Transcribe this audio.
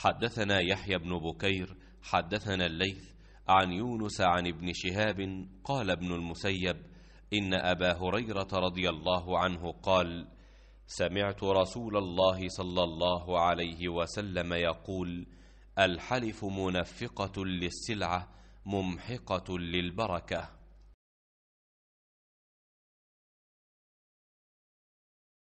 حدثنا يحيى بن بكير حدثنا الليث عن يونس عن ابن شهاب قال ابن المسيب إن أبا هريرة رضي الله عنه قال سمعت رسول الله صلى الله عليه وسلم يقول الحلف منفقة للسلعة ممحقة للبركة